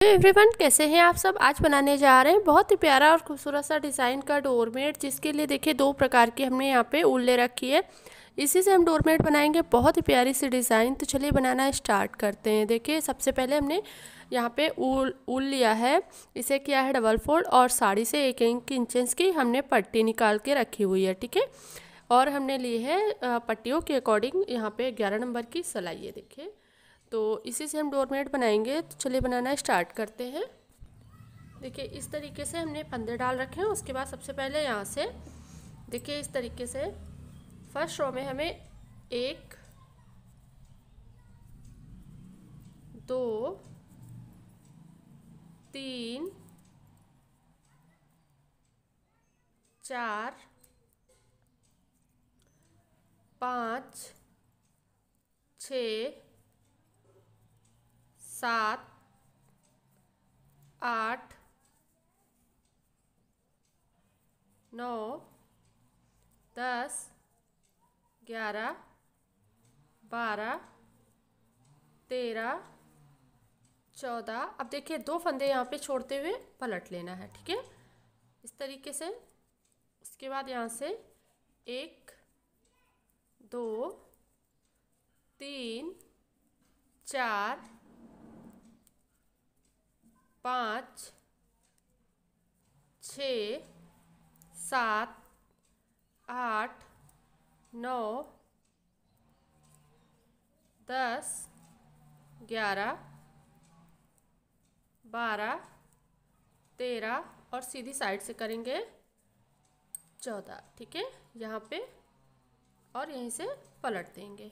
तो एवरीवन कैसे हैं आप सब आज बनाने जा रहे हैं बहुत ही प्यारा और खूबसूरत सा डिज़ाइन का डोरमेट जिसके लिए देखिए दो प्रकार की हमने यहाँ पे उल ले रखी है इसी से हम डोरमेट बनाएंगे बहुत ही प्यारी सी डिज़ाइन तो चलिए बनाना स्टार्ट करते हैं देखिए सबसे पहले हमने यहाँ पे ऊल उल लिया है इसे किया है डबल फोल्ड और साड़ी से एक इंच इंचेस की हमने पट्टी निकाल के रखी हुई है ठीक है और हमने ली है पट्टियों के अकॉर्डिंग यहाँ पर ग्यारह नंबर की सलाइए है देखिए तो इसी से हम डोरमेट बनाएंगे तो चलिए बनाना स्टार्ट करते हैं देखिए इस तरीके से हमने फंदे डाल रखे हैं उसके बाद सबसे पहले यहाँ से देखिए इस तरीके से फर्स्ट रो में हमें एक दो तीन चार पाँच छ सात आठ नौ दस ग्यारह बारह तेरह चौदह अब देखिए दो फंदे यहाँ पे छोड़ते हुए पलट लेना है ठीक है इस तरीके से उसके बाद यहाँ से एक दो तीन चार पाँच छ सात आठ नौ दस ग्यारह बारह तेरह और सीधी साइड से करेंगे चौदह ठीक है यहाँ पे और यहीं से पलट देंगे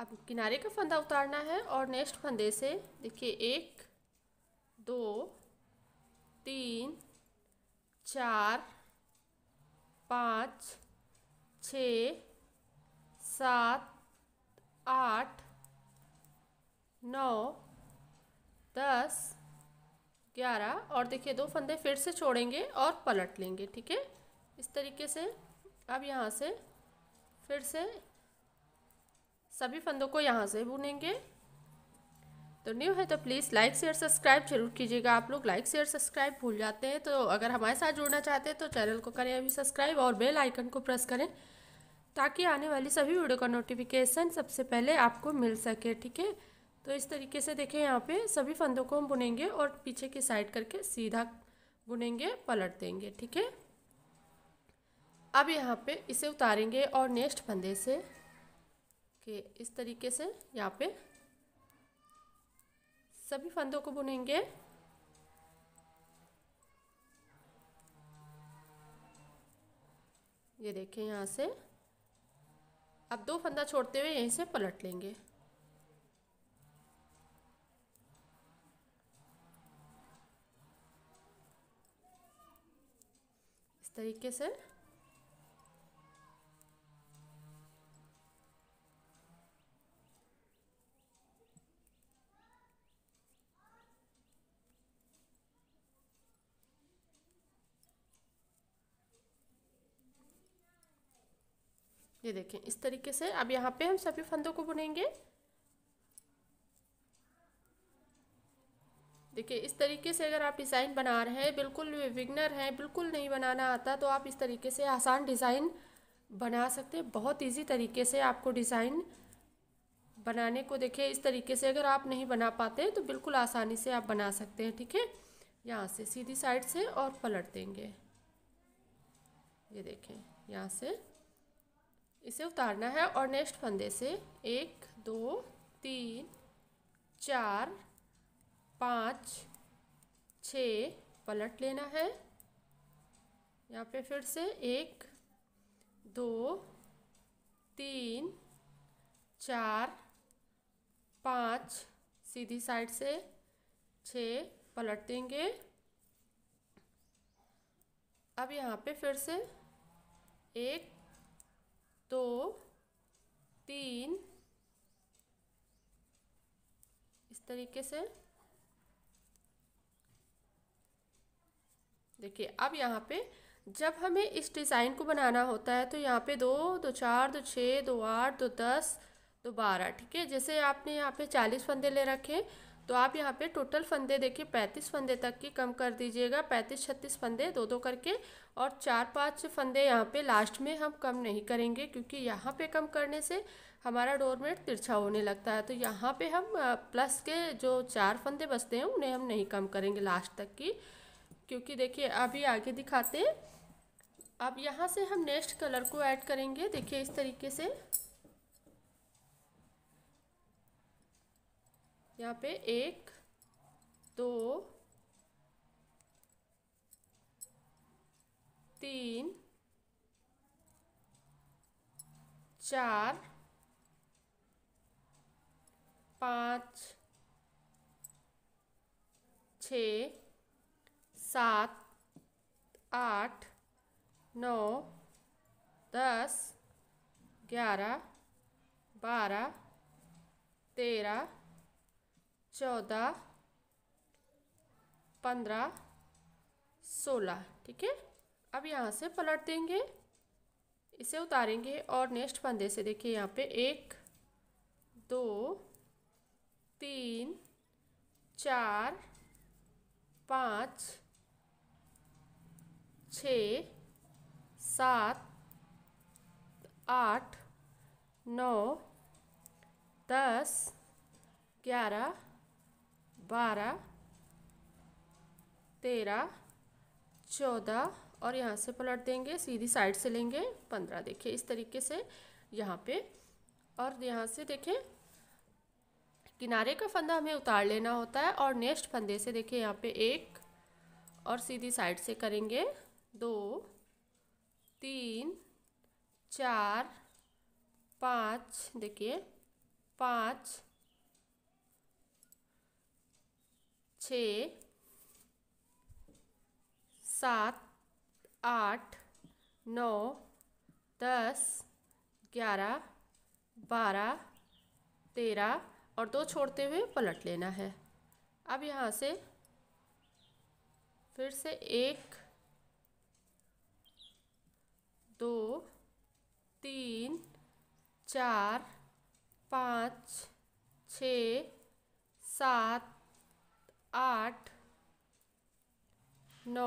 अब किनारे का फंदा उतारना है और नेक्स्ट फंदे से देखिए एक दो तीन चार पाँच छ सात आठ नौ दस ग्यारह और देखिए दो फंदे फिर से छोड़ेंगे और पलट लेंगे ठीक है इस तरीके से अब यहाँ से फिर से सभी फंदों को यहाँ से बुनेंगे तो न्यू है तो प्लीज़ लाइक शेयर सब्सक्राइब जरूर कीजिएगा आप लोग लाइक शेयर सब्सक्राइब भूल जाते हैं तो अगर हमारे साथ जुड़ना चाहते हैं तो चैनल को करें अभी सब्सक्राइब और बेल आइकन को प्रेस करें ताकि आने वाली सभी वीडियो का नोटिफिकेशन सबसे पहले आपको मिल सके ठीक है तो इस तरीके से देखें यहाँ पे सभी फंदों को हम बुनेंगे और पीछे की साइड करके सीधा बुनेंगे पलट देंगे ठीक है अब यहाँ पर इसे उतारेंगे और नेक्स्ट फंदे से कि इस तरीके से यहाँ पे सभी फंदों को बुनेंगे ये देखें यहाँ से अब दो फंदा छोड़ते हुए यहीं से पलट लेंगे इस तरीके से ये देखें इस तरीके से अब यहाँ पे हम सभी फंदों को बुनेंगे देखिए इस तरीके से अगर आप डिज़ाइन बना रहे हैं बिल्कुल विगनर हैं बिल्कुल नहीं बनाना आता तो आप इस तरीके से आसान डिज़ाइन बना सकते हैं बहुत इजी तरीके से आपको डिज़ाइन बनाने को देखिए इस तरीके से अगर आप नहीं बना पाते तो बिल्कुल आसानी से आप बना सकते हैं ठीक है यहाँ से सीधी साइड से और पलट देंगे ये देखें यहाँ से इसे उतारना है और नेक्स्ट फंदे से एक दो तीन चार पाँच छ पलट लेना है यहाँ पे फिर से एक दो तीन चार पाँच सीधी साइड से छ पलट देंगे अब यहाँ पे फिर से एक दो तीन इस तरीके से देखिए अब यहाँ पे जब हमें इस डिज़ाइन को बनाना होता है तो यहाँ पे दो दो चार दो छः दो आठ दो दस दो बारह ठीक है जैसे आपने यहाँ पे चालीस फंदे ले रखे तो आप यहाँ पे टोटल फंदे देखिए पैंतीस फंदे तक की कम कर दीजिएगा पैंतीस छत्तीस फंदे दो दो करके और चार पांच फंदे यहाँ पे लास्ट में हम कम नहीं करेंगे क्योंकि यहाँ पे कम करने से हमारा डोरमेट तिरछा होने लगता है तो यहाँ पे हम प्लस के जो चार फंदे बचते हैं उन्हें हम नहीं कम करेंगे लास्ट तक की क्योंकि देखिए अभी आगे दिखाते हैं अब यहाँ से हम नेक्स्ट कलर को ऐड करेंगे देखिए इस तरीके से यहाँ पे एक दो तीन चार पाँच छ सात आठ नौ दस ग्यारह बारह तेरह चौदह पंद्रह सोलह ठीक है अब यहाँ से पलट देंगे इसे उतारेंगे और नेक्स्ट फंदे से देखिए यहाँ पे एक दो तीन चार पाँच छ सात आठ नौ दस ग्यारह बारह तेरह चौदह और यहाँ से पलट देंगे सीधी साइड से लेंगे पंद्रह देखिए इस तरीके से यहाँ पे और यहाँ से देखें किनारे का फंदा हमें उतार लेना होता है और नेक्स्ट फंदे से देखिए यहाँ पे एक और सीधी साइड से करेंगे दो तीन चार पाँच देखिए पाँच छ सात आठ नौ दस ग्यारह बारह तेरह और दो छोड़ते हुए पलट लेना है अब यहाँ से फिर से एक दो तीन चार पाँच छ सात आठ नौ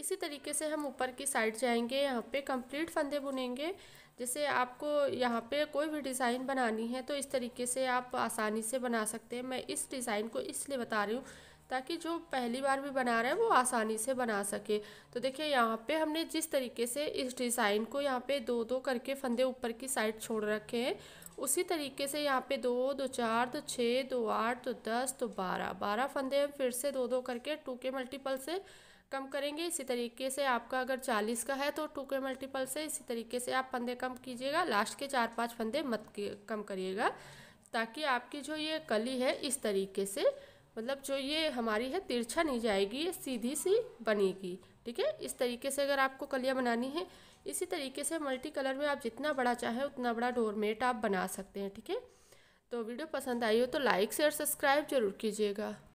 इसी तरीके से हम ऊपर की साइड जाएंगे यहाँ पे कंप्लीट फंदे बुनेंगे जैसे आपको यहाँ पे कोई भी डिज़ाइन बनानी है तो इस तरीके से आप आसानी से बना सकते हैं मैं इस डिज़ाइन को इसलिए बता रही हूँ ताकि जो पहली बार भी बना रहा है वो आसानी से बना सके तो देखिए यहाँ पे हमने जिस तरीके से इस डिज़ाइन को यहाँ पे दो दो करके फंदे ऊपर की साइड छोड़ रखे हैं उसी तरीके से यहाँ पे दो दो चार दो छः दो आठ दो दस दो बारह बारह फंदे हम फिर से दो दो करके टू के मल्टीपल से कम करेंगे इसी तरीके से आपका अगर चालीस का है तो टू के मल्टीपल से इसी तरीके से आप फंदे कम कीजिएगा लास्ट के चार पाँच फंदे मत कम करिएगा ताकि आपकी जो ये कली है इस तरीके से मतलब जो ये हमारी है तिरछा नहीं जाएगी ये सीधी सी बनेगी ठीक है इस तरीके से अगर आपको कलियाँ बनानी है इसी तरीके से मल्टी कलर में आप जितना बड़ा चाहें उतना बड़ा डोरमेट आप बना सकते हैं ठीक है तो वीडियो पसंद आई हो तो लाइक शेयर सब्सक्राइब जरूर कीजिएगा